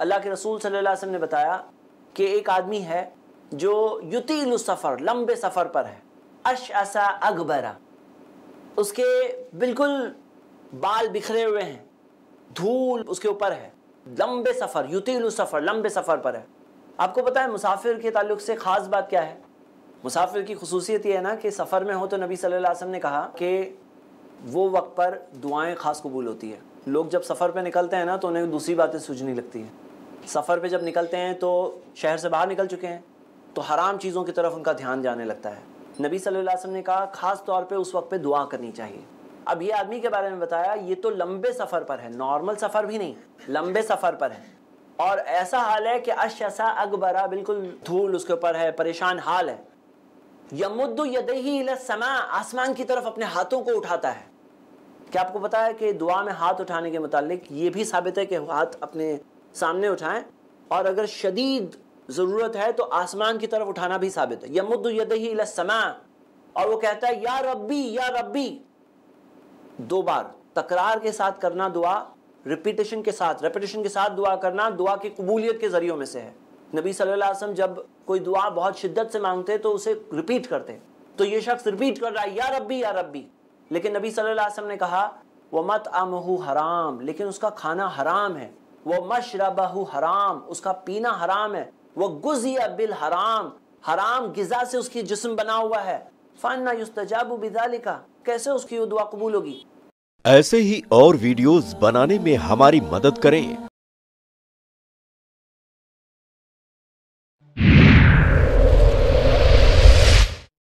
अल्लाह के रसूल सल्लल्लाहु अलैहि वसल्लम ने बताया कि एक आदमी है जो युतील सफ़र लंबे सफ़र पर है अश असा अकबरा उसके बिल्कुल बाल बिखरे हुए हैं धूल उसके ऊपर है लंबे सफ़र युतील सफ़र लंबे सफ़र पर है आपको पता है मुसाफिर के ताल्लुक से ख़ास बात क्या है मुसाफिर की खसूसियत यह है ना कि सफ़र में हो तो नबी सल्लल्लाहु अलैहि वसल्लम ने कहा कि वो वक्त पर दुआएं ख़ास कबूल होती है लोग जब सफ़र पे निकलते हैं ना तो उन्हें दूसरी बातें सूझने लगती हैं सफ़र पे जब निकलते हैं तो शहर से बाहर निकल चुके हैं तो हराम चीज़ों की तरफ उनका ध्यान जाने लगता है नबी सल्लल्लाहु अलैहि वसल्लम ने कहा ख़ास तौर पे उस वक्त पे दुआ करनी चाहिए अब ये आदमी के बारे में बताया ये तो लंबे सफ़र पर है नॉर्मल सफ़र भी नहीं लंबे सफ़र पर है और ऐसा हाल है कि अश ऐसा अकबरा बिल्कुल धूल उसके ऊपर है परेशान हाल है यमुद्दु यदही समा आसमान की तरफ अपने हाथों को उठाता है क्या आपको पता है कि दुआ में हाथ उठाने के मतलब ये भी साबित है कि हाथ अपने सामने उठाएं और अगर शदीद ज़रूरत है तो आसमान की तरफ उठाना भी साबित है यमुद यदही समा और वो कहता है या रब्बी या रब्बी दो बार तकरार के साथ करना दुआ रिपीटेशन के साथ रिपीटेशन के साथ दुआ करना दुआ की कबूलियत के ज़रियों में से है नबी सल्लल्लाहु अलैहि वसल्लम जब कोई दुआ बहुत शिद्दत से मांगते तो उसे रिपीट करते तो ये शख्स रिपीट कर रहा है या रब्बी या रब्बी लेकिन नबी सल्लल्लाहु अलैहि वसल्लम ने कहा वो मत आमहू हराम लेकिन उसका खाना हराम है वह मशरबहू हराम उसका पीना हराम है वह गुजिया बिल हराम हराम गज़ा से उसकी जिस्म बना हुआ है फ़ाना युस्तजाबू बिदालिका कैसे उसकी दुआ कबूल होगी ऐसे ही और वीडियोस बनाने में हमारी मदद करें